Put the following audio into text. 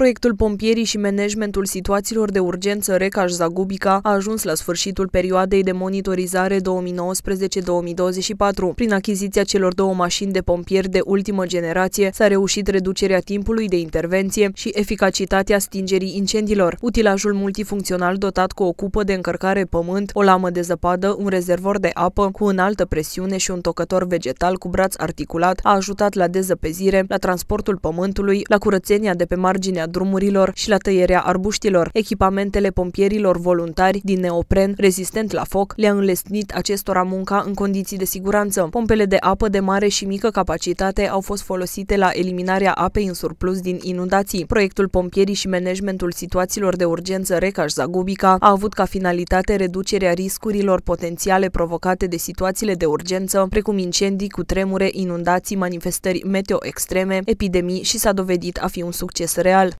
Proiectul Pompierii și Managementul Situațiilor de Urgență Recaș-Zagubica a ajuns la sfârșitul perioadei de monitorizare 2019-2024 prin achiziția celor două mașini de pompieri de ultimă generație s-a reușit reducerea timpului de intervenție și eficacitatea stingerii incendiilor. Utilajul multifuncțional dotat cu o cupă de încărcare pământ, o lamă de zăpadă, un rezervor de apă cu înaltă presiune și un tocător vegetal cu braț articulat a ajutat la dezăpezire, la transportul pământului, la curățenia de pe marginea drumurilor și la tăierea arbuștilor. Echipamentele pompierilor voluntari din neopren, rezistent la foc, le-a înlesnit acestora munca în condiții de siguranță. Pompele de apă de mare și mică capacitate au fost folosite la eliminarea apei în surplus din inundații. Proiectul pompierii și managementul situațiilor de urgență Recaș Zagubica a avut ca finalitate reducerea riscurilor potențiale provocate de situațiile de urgență, precum incendii, cu tremure, inundații, manifestări meteo extreme, epidemii și s-a dovedit a fi un succes real.